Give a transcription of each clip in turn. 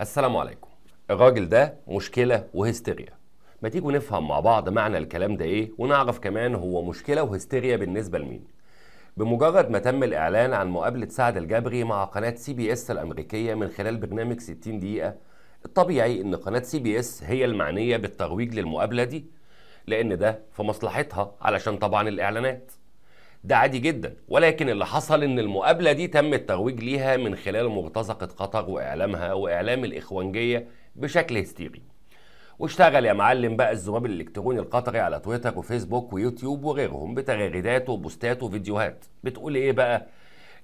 السلام عليكم الراجل ده مشكلة وهستيريا ما تيجوا نفهم مع بعض معنى الكلام ده ايه ونعرف كمان هو مشكلة وهستيريا بالنسبة لمين بمجرد ما تم الإعلان عن مقابلة سعد الجبري مع قناة سي بي اس الأمريكية من خلال برنامج 60 دقيقة الطبيعي إن قناة سي بي اس هي المعنية بالترويج للمقابلة دي لأن ده في مصلحتها علشان طبعا الإعلانات ده عادي جدا ولكن اللي حصل ان المقابله دي تم الترويج ليها من خلال مرتزقه قطر واعلامها واعلام الاخوانجيه بشكل هستيري واشتغل يا معلم بقى الذباب الالكتروني القطري على تويتر وفيسبوك ويوتيوب وغيرهم بتغريدات وبوستات وفيديوهات بتقول ايه بقى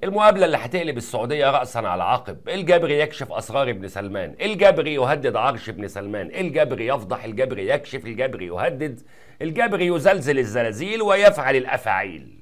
المقابله اللي هتقلب السعوديه راسا على عقب الجبري يكشف اسرار ابن سلمان الجبري يهدد عرش ابن سلمان الجبري يفضح الجبري يكشف الجبري يهدد الجبري يزلزل الزلازل ويفعل الافاعيل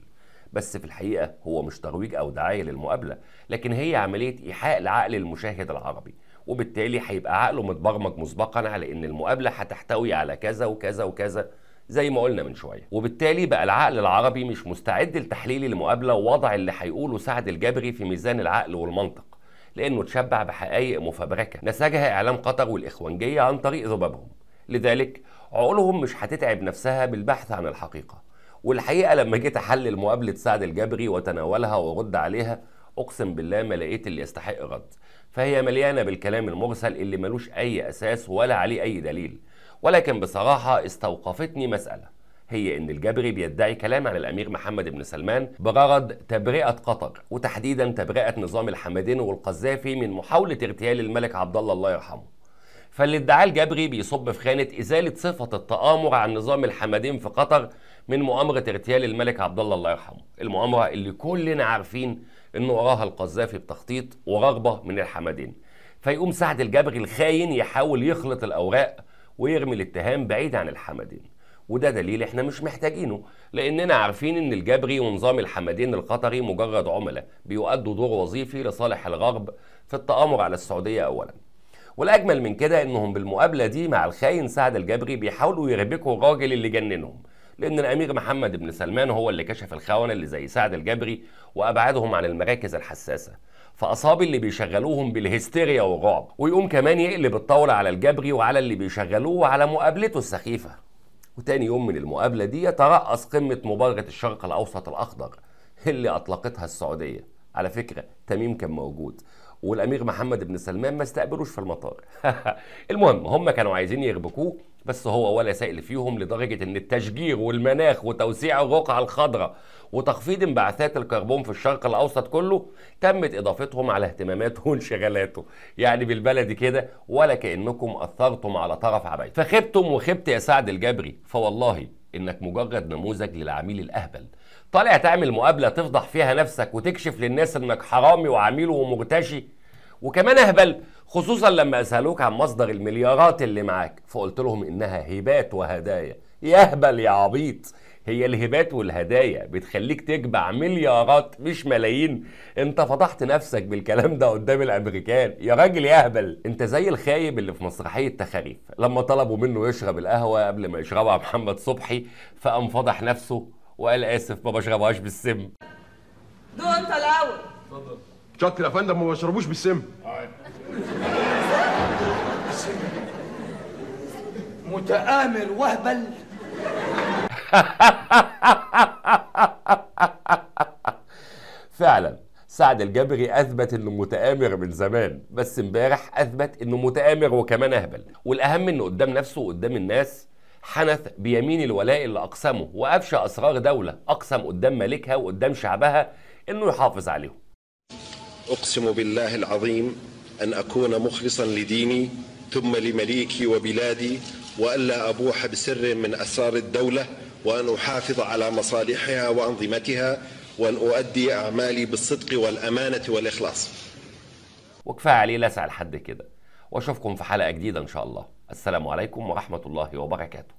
بس في الحقيقة هو مش ترويج أو دعاية للمقابلة لكن هي عملية إيحاء لعقل المشاهد العربي وبالتالي هيبقى عقله متبرمج مسبقا على ان المقابله هتحتوي على كذا وكذا وكذا زي ما قلنا من شويه وبالتالي بقى العقل العربي مش مستعد لتحليل المقابله ووضع اللي هيقوله سعد الجبري في ميزان العقل والمنطق لانه اتشبع بحقائق مفبركه نسجها اعلام قطر والاخوانجيه عن طريق ذبابهم لذلك عقولهم مش هتتعب نفسها بالبحث عن الحقيقه والحقيقه لما جيت احلل مقابله سعد الجبري وتناولها وارد عليها اقسم بالله ما لقيت اللي يستحق رد فهي مليانه بالكلام المرسل اللي ملوش اي اساس ولا عليه اي دليل ولكن بصراحه استوقفتني مساله هي ان الجبري بيدعي كلام عن الامير محمد بن سلمان بغرض تبرئه قطر وتحديدا تبرئه نظام الحمدين والقذافي من محاوله اغتيال الملك عبد الله الله يرحمه فالادعاء الجبري بيصب في خانة إزالة صفة التآمر عن نظام الحمدين في قطر من مؤامرة اغتيال الملك عبد الله الله يرحمه، المؤامرة اللي كلنا عارفين إن وراها القذافي بتخطيط ورغبة من الحمدين. فيقوم سعد الجبري الخاين يحاول يخلط الأوراق ويرمي الاتهام بعيد عن الحمدين. وده دليل احنا مش محتاجينه لاننا عارفين ان الجبري ونظام الحمدين القطري مجرد عملاء بيؤدوا دور وظيفي لصالح الغرب في التآمر على السعودية اولا والاجمل من كده انهم بالمقابله دي مع الخاين سعد الجبري بيحاولوا يربكوا الراجل اللي جننهم لان الامير محمد بن سلمان هو اللي كشف الخونه اللي زي سعد الجبري وابعدهم عن المراكز الحساسه فاصاب اللي بيشغلوهم بالهستيريا والرعب ويقوم كمان يقلب الطاوله على الجبري وعلى اللي بيشغلوه وعلى مقابلته السخيفه وتاني يوم من المقابله دي ترأس قمه مبادره الشرق الاوسط الاخضر اللي اطلقتها السعوديه على فكره تميم كان موجود والامير محمد بن سلمان ما استقبلوش في المطار المهم هم كانوا عايزين يربكوه بس هو ولا سائل فيهم لدرجه ان التشجير والمناخ وتوسيع الرقعه الخضراء وتخفيض انبعاثات الكربون في الشرق الاوسط كله تمت اضافتهم على اهتماماته وانشغالاته يعني بالبلدي كده ولا كانكم اثرتم على طرف عبيد فخبتم وخبت يا سعد الجبري فوالله انك مجرد نموذج للعميل الاهبل طالع تعمل مقابله تفضح فيها نفسك وتكشف للناس انك حرامي وعميل ومرتشي وكمان اهبل خصوصا لما اسالوك عن مصدر المليارات اللي معاك فقلت لهم انها هبات وهدايا يا اهبل يا عبيط هي الهبات والهدايا بتخليك تجمع مليارات مش ملايين انت فضحت نفسك بالكلام ده قدام الامريكان يا راجل يا اهبل انت زي الخايب اللي في مسرحيه تخاريف لما طلبوا منه يشرب القهوه قبل ما يشربها محمد صبحي فقام فضح نفسه وقال اسف ما بشربهاش بالسم دول شط يا فندم ما بشربوش بالسم متآمر وهبل فعلا سعد الجبري اثبت انه متآمر من زمان بس امبارح اثبت انه متآمر وكمان اهبل والاهم انه قدام نفسه وقدام الناس حنث بيمين الولاء اللي اقسمه وافشى اسرار دوله اقسم قدام ملكها وقدام شعبها انه يحافظ عليهم أقسم بالله العظيم أن أكون مخلصا لديني ثم لمليكي وبلادي وألا أبوح بسر من أسرار الدولة وأن أحافظ على مصالحها وأنظمتها وأن أؤدي أعمالي بالصدق والأمانة والإخلاص وكفاية عليه لسع لحد كده وأشوفكم في حلقة جديدة إن شاء الله السلام عليكم ورحمة الله وبركاته